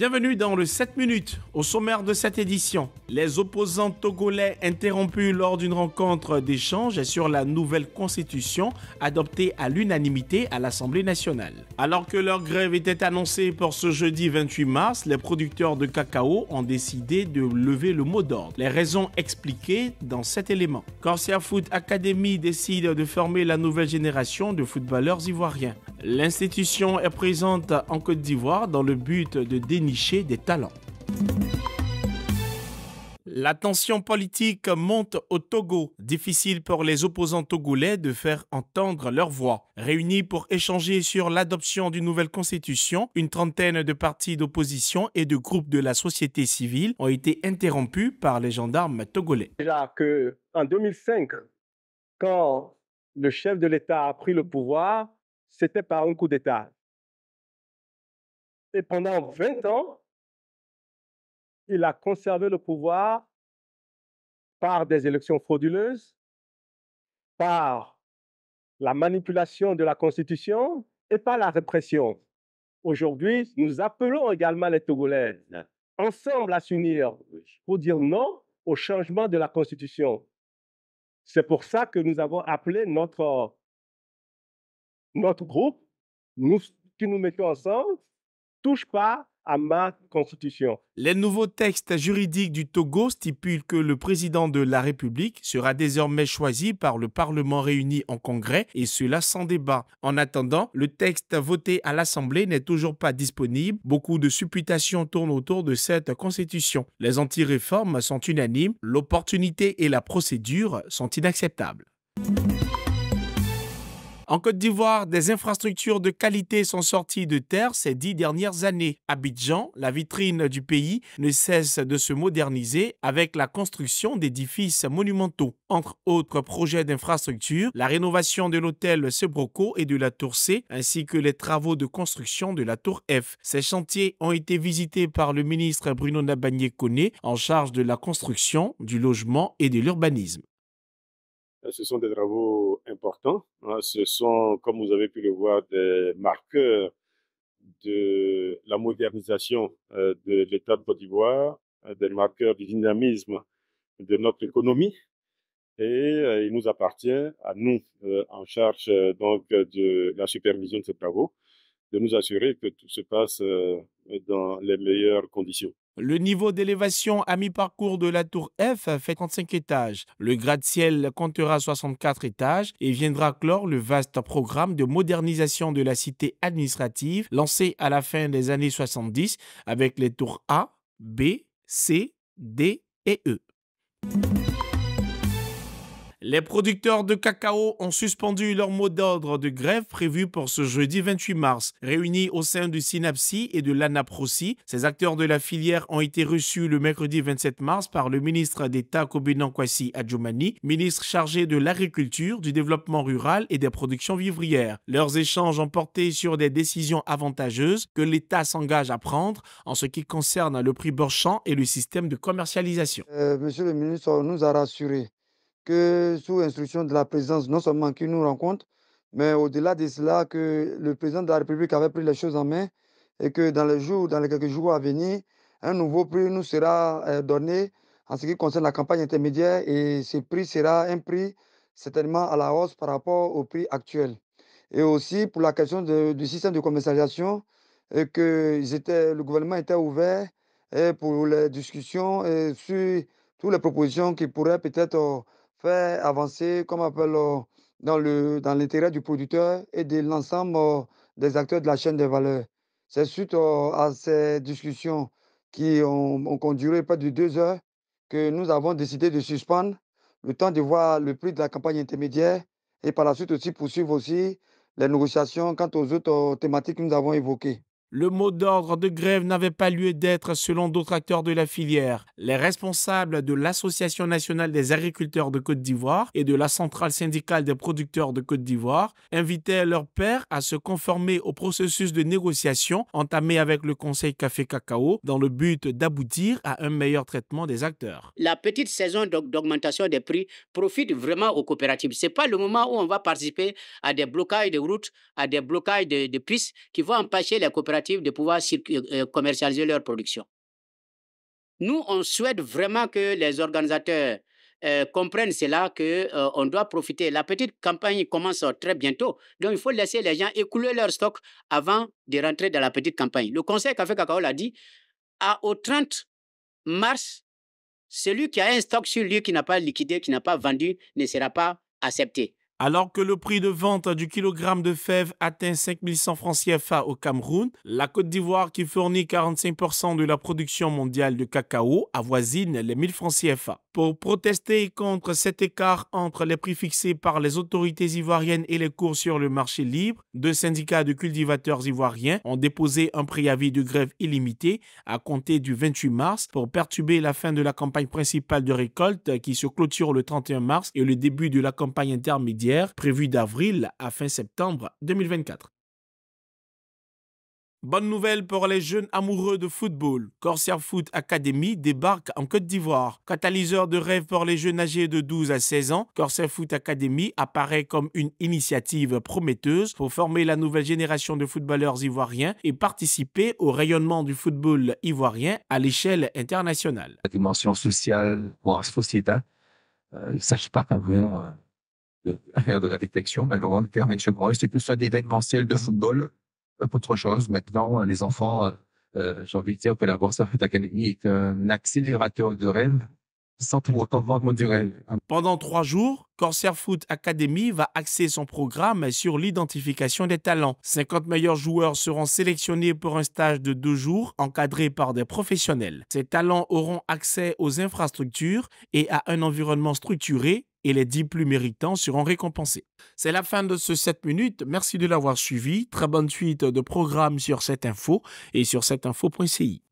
Bienvenue dans le 7 minutes. Au sommaire de cette édition, les opposants togolais interrompus lors d'une rencontre d'échange sur la nouvelle constitution adoptée à l'unanimité à l'Assemblée nationale. Alors que leur grève était annoncée pour ce jeudi 28 mars, les producteurs de cacao ont décidé de lever le mot d'ordre. Les raisons expliquées dans cet élément. Corsia Foot Academy décide de former la nouvelle génération de footballeurs ivoiriens. L'institution est présente en Côte d'Ivoire dans le but de dénigrer des talents. La tension politique monte au Togo. Difficile pour les opposants togolais de faire entendre leur voix. Réunis pour échanger sur l'adoption d'une nouvelle constitution, une trentaine de partis d'opposition et de groupes de la société civile ont été interrompus par les gendarmes togolais. Déjà que en 2005, quand le chef de l'État a pris le pouvoir, c'était par un coup d'État. Et pendant 20 ans, il a conservé le pouvoir par des élections frauduleuses, par la manipulation de la Constitution et par la répression. Aujourd'hui, nous appelons également les Togolais ensemble à s'unir pour dire non au changement de la Constitution. C'est pour ça que nous avons appelé notre, notre groupe, nous, qui nous mettons ensemble touche pas à ma constitution. Les nouveaux textes juridiques du Togo stipulent que le président de la République sera désormais choisi par le Parlement réuni en congrès et cela sans débat. En attendant, le texte voté à l'Assemblée n'est toujours pas disponible. Beaucoup de supputations tournent autour de cette constitution. Les anti-réformes sont unanimes, l'opportunité et la procédure sont inacceptables. En Côte d'Ivoire, des infrastructures de qualité sont sorties de terre ces dix dernières années. Abidjan, la vitrine du pays, ne cesse de se moderniser avec la construction d'édifices monumentaux. Entre autres projets d'infrastructures, la rénovation de l'hôtel Sebroco et de la tour C, ainsi que les travaux de construction de la tour F. Ces chantiers ont été visités par le ministre Bruno Nabagné-Koné en charge de la construction, du logement et de l'urbanisme. Euh, ce sont des travaux importants. Hein. Ce sont, comme vous avez pu le voir, des marqueurs de la modernisation euh, de l'État de Côte d'Ivoire, euh, des marqueurs du dynamisme de notre économie. Et il nous appartient, à nous, en charge donc de la supervision de ces travaux, de nous assurer que tout se passe dans les meilleures conditions. Le niveau d'élévation à mi-parcours de la tour F fait 35 étages. Le gratte-ciel comptera 64 étages et viendra clore le vaste programme de modernisation de la cité administrative lancé à la fin des années 70 avec les tours A, B, C, D et E. Les producteurs de cacao ont suspendu leur mot d'ordre de grève prévu pour ce jeudi 28 mars. Réunis au sein du Synapsi et de l'Anaprosi, ces acteurs de la filière ont été reçus le mercredi 27 mars par le ministre d'État Kobinan Kwasi ministre chargé de l'agriculture, du développement rural et des productions vivrières. Leurs échanges ont porté sur des décisions avantageuses que l'État s'engage à prendre en ce qui concerne le prix Borchamp et le système de commercialisation. Euh, monsieur le ministre, nous a rassurés que sous instruction de la présidence, non seulement qu'il nous rencontre, mais au-delà de cela, que le président de la République avait pris les choses en main et que dans les jours, dans les quelques jours à venir, un nouveau prix nous sera euh, donné en ce qui concerne la campagne intermédiaire et ce prix sera un prix certainement à la hausse par rapport au prix actuel. Et aussi pour la question du système de commercialisation, et euh, que le gouvernement était ouvert euh, pour les discussions et sur toutes les propositions qui pourraient peut-être faire avancer, comme on appelle, euh, dans le dans l'intérêt du producteur et de l'ensemble euh, des acteurs de la chaîne de valeur. C'est suite euh, à ces discussions qui ont, ont conduit près de deux heures que nous avons décidé de suspendre le temps de voir le prix de la campagne intermédiaire et par la suite aussi poursuivre aussi les négociations quant aux autres thématiques que nous avons évoquées. Le mot d'ordre de grève n'avait pas lieu d'être selon d'autres acteurs de la filière. Les responsables de l'Association nationale des agriculteurs de Côte d'Ivoire et de la Centrale syndicale des producteurs de Côte d'Ivoire invitaient leurs pairs à se conformer au processus de négociation entamé avec le Conseil Café Cacao dans le but d'aboutir à un meilleur traitement des acteurs. La petite saison d'augmentation des prix profite vraiment aux coopératives. Ce n'est pas le moment où on va participer à des blocages de routes, à des blocages de, de pistes qui vont empêcher les coopératives de pouvoir euh, euh, commercialiser leur production. Nous, on souhaite vraiment que les organisateurs euh, comprennent cela, qu'on on doit profiter. La petite campagne commence très bientôt, donc il faut laisser les gens écouler leur stock avant de rentrer dans la petite campagne. Le conseil Café Cacao l'a dit, à, au 30 mars, celui qui a un stock sur lui qui n'a pas liquidé, qui n'a pas vendu, ne sera pas accepté. Alors que le prix de vente du kilogramme de fèves atteint 5100 francs CFA au Cameroun, la Côte d'Ivoire, qui fournit 45% de la production mondiale de cacao, avoisine les 1000 francs CFA pour protester contre cet écart entre les prix fixés par les autorités ivoiriennes et les cours sur le marché libre, deux syndicats de cultivateurs ivoiriens ont déposé un préavis de grève illimité à compter du 28 mars pour perturber la fin de la campagne principale de récolte qui se clôture le 31 mars et le début de la campagne intermédiaire prévue d'avril à fin septembre 2024. Bonne nouvelle pour les jeunes amoureux de football. Corsair Foot Academy débarque en Côte d'Ivoire. Catalyseur de rêve pour les jeunes âgés de 12 à 16 ans, Corsair Foot Academy apparaît comme une initiative prometteuse pour former la nouvelle génération de footballeurs ivoiriens et participer au rayonnement du football ivoirien à l'échelle internationale. La dimension sociale, voire sociétale, euh, ne s'agit pas vraiment euh, de de la détection, mais terme de permettre, c'est plus événements événementiel de football autre chose. Maintenant, euh, les enfants, euh, euh, j'ai envie de dire que la Foot Academy est un accélérateur de rêve sans tout autant vendre du rêve. Pendant trois jours, Corsair Foot Academy va axer son programme sur l'identification des talents. 50 meilleurs joueurs seront sélectionnés pour un stage de deux jours encadré par des professionnels. Ces talents auront accès aux infrastructures et à un environnement structuré et les 10 plus méritants seront récompensés. C'est la fin de ce 7 minutes. Merci de l'avoir suivi. Très bonne suite de programmes sur cette info et sur cetteinfo.ci.